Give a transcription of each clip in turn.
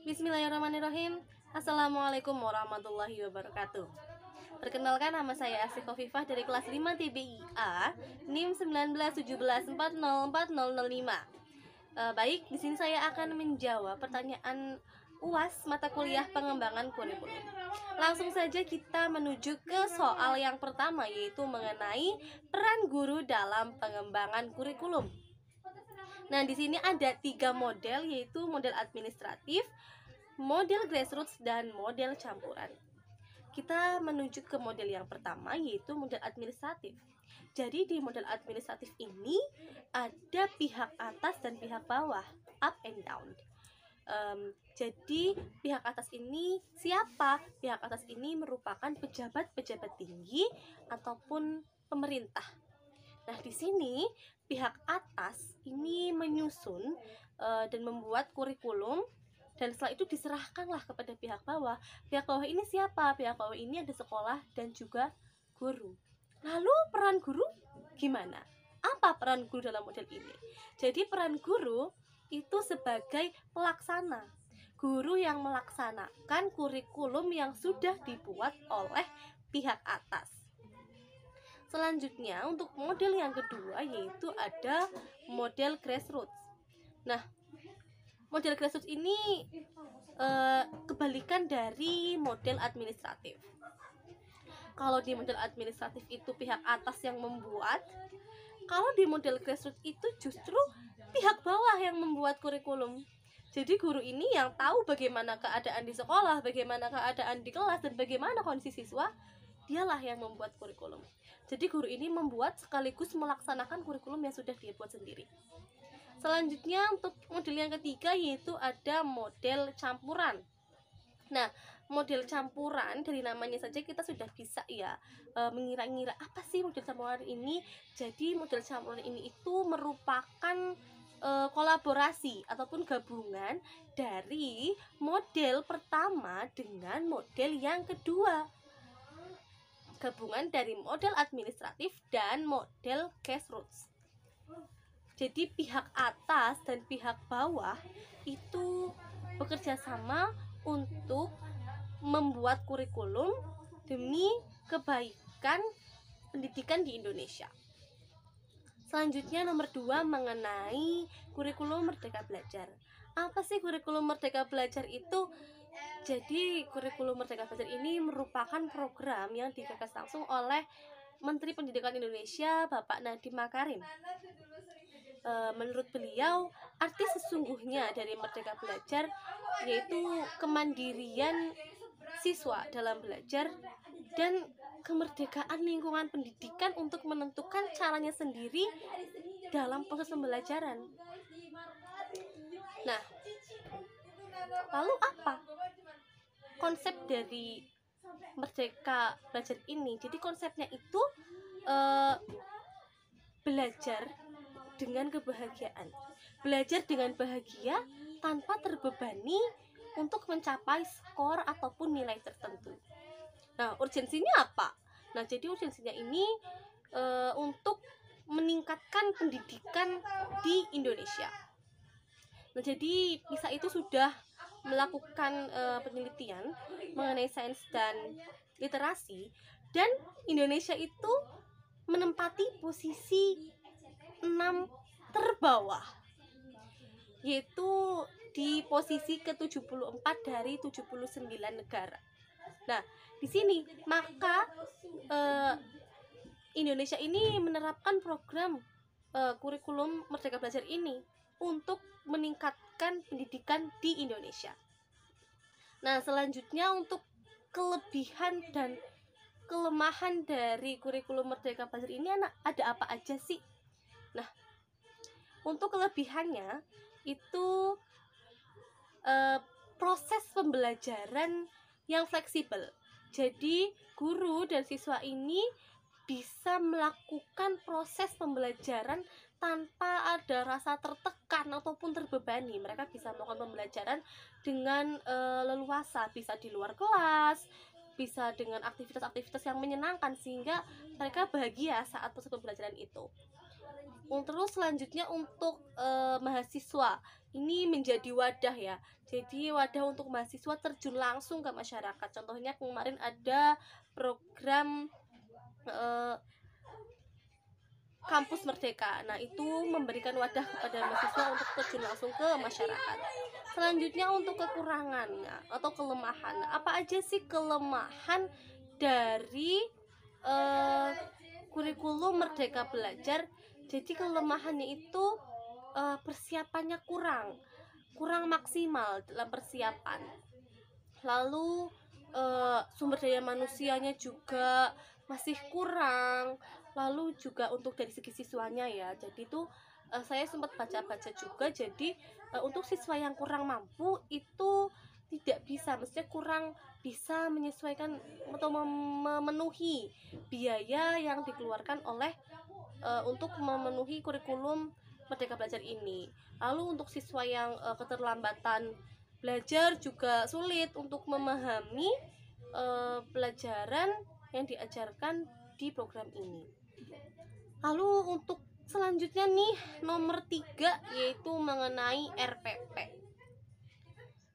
Bismillahirrahmanirrahim Assalamualaikum warahmatullahi wabarakatuh Perkenalkan nama saya Asih Kofifah dari kelas 5 TBIA NIM 1917404005 e, Baik, di sini saya akan menjawab pertanyaan UAS mata kuliah pengembangan kurikulum. Langsung saja kita menuju ke soal yang pertama yaitu mengenai peran guru dalam pengembangan kurikulum. Nah, di sini ada tiga model yaitu model administratif, model grassroots dan model campuran. Kita menuju ke model yang pertama yaitu model administratif. Jadi di model administratif ini ada pihak atas dan pihak bawah, up and down. Um, jadi pihak atas ini siapa? Pihak atas ini merupakan pejabat-pejabat tinggi ataupun pemerintah Nah, di sini pihak atas ini menyusun uh, dan membuat kurikulum dan setelah itu diserahkanlah kepada pihak bawah. Pihak bawah ini siapa? Pihak bawah ini ada sekolah dan juga guru. Lalu peran guru gimana? Apa peran guru dalam model ini? Jadi peran guru itu sebagai pelaksana. Guru yang melaksanakan kurikulum yang sudah dibuat oleh pihak atas. Selanjutnya untuk model yang kedua yaitu ada model grassroots. Nah, model grassroots ini eh, kebalikan dari model administratif. Kalau di model administratif itu pihak atas yang membuat, kalau di model grassroots itu justru pihak bawah yang membuat kurikulum. Jadi guru ini yang tahu bagaimana keadaan di sekolah, bagaimana keadaan di kelas dan bagaimana kondisi siswa, dialah yang membuat kurikulum. Jadi guru ini membuat sekaligus melaksanakan kurikulum yang sudah dia buat sendiri. Selanjutnya untuk model yang ketiga yaitu ada model campuran. Nah, model campuran dari namanya saja kita sudah bisa ya e, mengira-ngira apa sih model campuran ini. Jadi model campuran ini itu merupakan e, kolaborasi ataupun gabungan dari model pertama dengan model yang kedua gabungan dari model administratif dan model cash roots. Jadi pihak atas dan pihak bawah itu bekerja sama untuk membuat kurikulum demi kebaikan pendidikan di Indonesia. Selanjutnya nomor dua mengenai kurikulum Merdeka Belajar. Apa sih kurikulum Merdeka Belajar itu? Jadi kurikulum Merdeka Belajar ini merupakan program yang digagas langsung oleh Menteri Pendidikan Indonesia Bapak Nadiem Makarim. E, menurut beliau, arti sesungguhnya dari Merdeka Belajar yaitu kemandirian siswa dalam belajar dan kemerdekaan lingkungan pendidikan untuk menentukan caranya sendiri dalam proses pembelajaran. Nah, lalu apa konsep dari merdeka belajar ini jadi konsepnya itu uh, belajar dengan kebahagiaan belajar dengan bahagia tanpa terbebani untuk mencapai skor ataupun nilai tertentu nah urgensinya apa nah jadi urgensinya ini uh, untuk meningkatkan pendidikan di Indonesia nah jadi bisa itu sudah melakukan uh, penelitian mengenai sains dan literasi dan Indonesia itu menempati posisi 6 terbawah yaitu di posisi ke-74 dari 79 negara. Nah, di sini maka uh, Indonesia ini menerapkan program uh, kurikulum Merdeka Belajar ini untuk meningkat pendidikan pendidikan di Indonesia. Nah, selanjutnya untuk kelebihan dan kelemahan dari kurikulum Merdeka Belajar ini anak ada apa aja sih? Nah, untuk kelebihannya itu e, proses pembelajaran yang fleksibel. Jadi guru dan siswa ini bisa melakukan proses pembelajaran tanpa ada rasa tertekan ataupun terbebani. Mereka bisa melakukan pembelajaran dengan e, leluasa, bisa di luar kelas, bisa dengan aktivitas-aktivitas yang menyenangkan sehingga mereka bahagia saat proses pembelajaran itu. Nah, terus selanjutnya untuk e, mahasiswa ini menjadi wadah ya. Jadi wadah untuk mahasiswa terjun langsung ke masyarakat. Contohnya kemarin ada program e, kampus merdeka. Nah, itu memberikan wadah kepada mahasiswa untuk terjun langsung ke masyarakat. Selanjutnya untuk kekurangan atau kelemahan. Apa aja sih kelemahan dari uh, kurikulum merdeka belajar? Jadi kelemahannya itu uh, persiapannya kurang, kurang maksimal dalam persiapan. Lalu uh, sumber daya manusianya juga masih kurang lalu juga untuk dari segi siswanya ya jadi itu uh, saya sempat baca-baca juga jadi uh, untuk siswa yang kurang mampu itu tidak bisa mestinya kurang bisa menyesuaikan atau memenuhi biaya yang dikeluarkan oleh uh, untuk memenuhi kurikulum Merdeka Belajar ini. Lalu untuk siswa yang uh, keterlambatan belajar juga sulit untuk memahami uh, pelajaran yang diajarkan di program ini lalu untuk selanjutnya nih nomor tiga yaitu mengenai RPP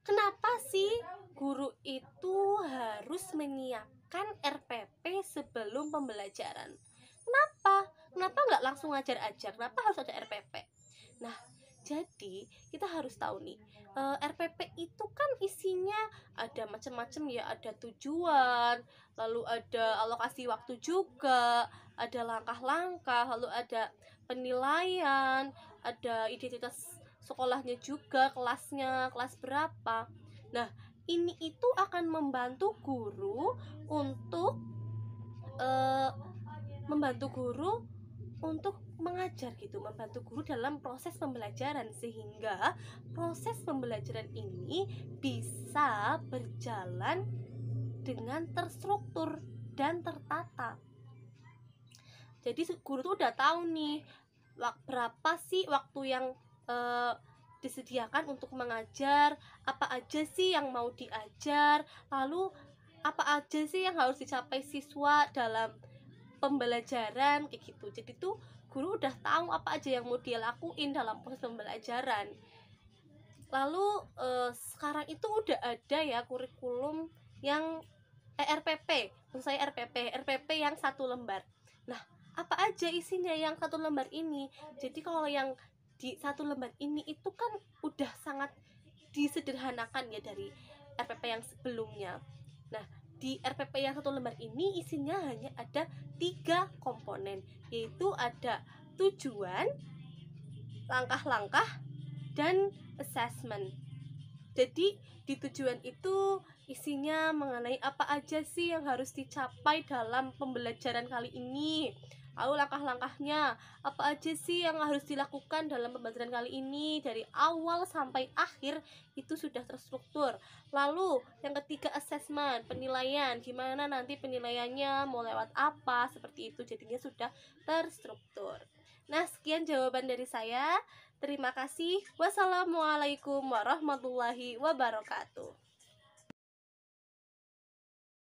kenapa sih guru itu harus menyiapkan RPP sebelum pembelajaran kenapa kenapa nggak langsung ngajar aja kenapa harus ada RPP nah jadi kita harus tahu nih eh, RPP itu kan isinya ada macam-macam ya ada tujuan lalu ada alokasi waktu juga ada langkah-langkah lalu ada penilaian ada identitas sekolahnya juga kelasnya kelas berapa nah ini itu akan membantu guru untuk e, membantu guru untuk mengajar gitu membantu guru dalam proses pembelajaran sehingga proses pembelajaran ini bisa berjalan dengan terstruktur dan tertata jadi guru tuh udah tahu nih berapa sih waktu yang uh, disediakan untuk mengajar apa aja sih yang mau diajar lalu apa aja sih yang harus dicapai siswa dalam pembelajaran kayak gitu jadi tuh guru udah tahu apa aja yang mau dia lakuin dalam proses pembelajaran lalu eh, sekarang itu udah ada ya kurikulum yang eh, RPP maksud saya RPP RPP yang satu lembar nah apa aja isinya yang satu lembar ini jadi kalau yang di satu lembar ini itu kan udah sangat disederhanakan ya dari RPP yang sebelumnya nah di RPP yang satu lembar ini isinya hanya ada tiga komponen yaitu ada tujuan langkah-langkah dan assessment jadi di tujuan itu isinya mengenai apa aja sih yang harus dicapai dalam pembelajaran kali ini lalu langkah-langkahnya apa aja sih yang harus dilakukan dalam pembelajaran kali ini dari awal sampai akhir itu sudah terstruktur lalu yang ketiga assessment penilaian gimana nanti penilaiannya mau lewat apa seperti itu jadinya sudah terstruktur nah sekian jawaban dari saya terima kasih wassalamualaikum warahmatullahi wabarakatuh